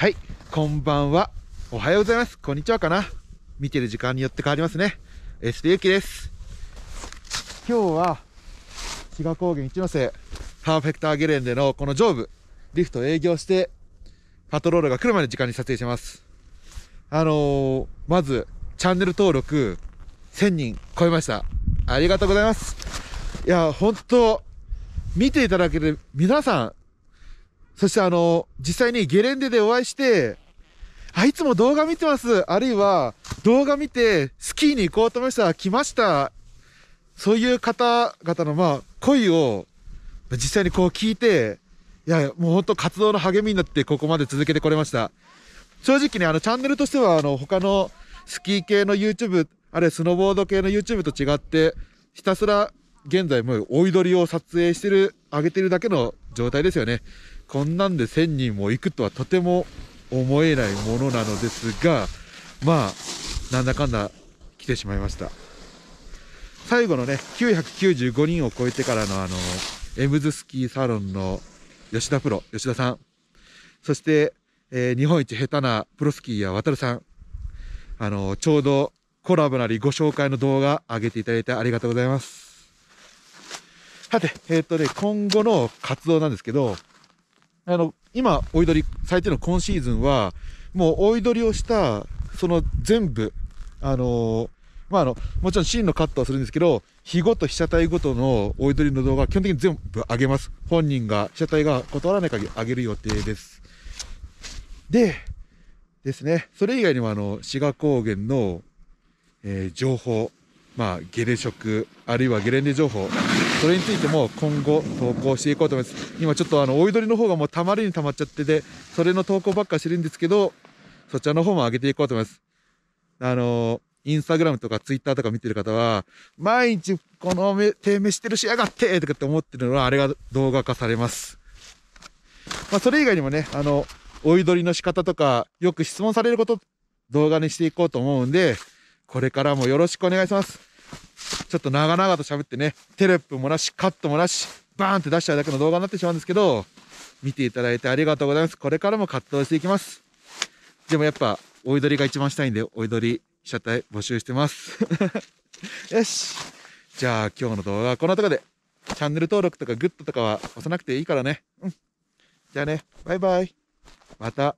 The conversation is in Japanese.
はい、こんばんは。おはようございます。こんにちはかな。見てる時間によって変わりますね。SP ゆきです。今日は、志賀高原一ノ瀬パーフェクターゲレンデのこの上部、リフト営業して、パトロールが来るまで時間に撮影します。あのー、まず、チャンネル登録、1000人超えました。ありがとうございます。いや、本当見ていただける皆さん、そしてあの、実際にゲレンデでお会いして、あ、いつも動画見てます。あるいは、動画見て、スキーに行こうと思いました。来ました。そういう方々の、まあ、恋を、実際にこう聞いて、いや、もう本当活動の励みになって、ここまで続けてこれました。正直ね、あの、チャンネルとしては、あの、他のスキー系の YouTube、あるいはスノーボード系の YouTube と違って、ひたすら現在もうおいりを撮影してる、上げてるだけの状態ですよね。こんなんで1000人も行くとはとても思えないものなのですが、まあ、なんだかんだ来てしまいました。最後のね、995人を超えてからのあの、エムズスキーサロンの吉田プロ、吉田さん。そして、えー、日本一下手なプロスキーヤー渡さん。あの、ちょうどコラボなりご紹介の動画上げていただいてありがとうございます。さて、えー、っ、とね、今後の活動なんですけど、あの、今、追い取り、最低の今シーズンは、もう追い取りをした、その全部、あのー、まあ、あの、もちろん芯のカットはするんですけど、日ごと被写体ごとの追い取りの動画、基本的に全部上げます。本人が、被写体が断らない限り上げる予定です。で、ですね、それ以外にもあの、志賀高原の、えー、情報、まあ、ゲレ食、あるいはゲレンデ情報、それについても今後投稿していこうと思います。今ちょっとあの、お祈りの方がもうたまりにたまっちゃってて、それの投稿ばっかしてるんですけど、そちらの方も上げていこうと思います。あのインスタグラムとかツイッターとか見てる方は、毎日この低迷してるしやがってとかって思ってるのは、あれが動画化されます。まあ、それ以外にもね、あの、お祈りの仕方とか、よく質問されること、動画にしていこうと思うんで、これからもよろしくお願いします。ちょっと長々と喋ってね、テレップもらし、カットもらし、バーンって出しちゃうだけの動画になってしまうんですけど、見ていただいてありがとうございます。これからも活動していきます。でもやっぱ、おいりが一番したいんで、おいり被写体募集してます。よし。じゃあ今日の動画はこの後とこで、チャンネル登録とかグッドとかは押さなくていいからね。うん。じゃあね、バイバイ。また。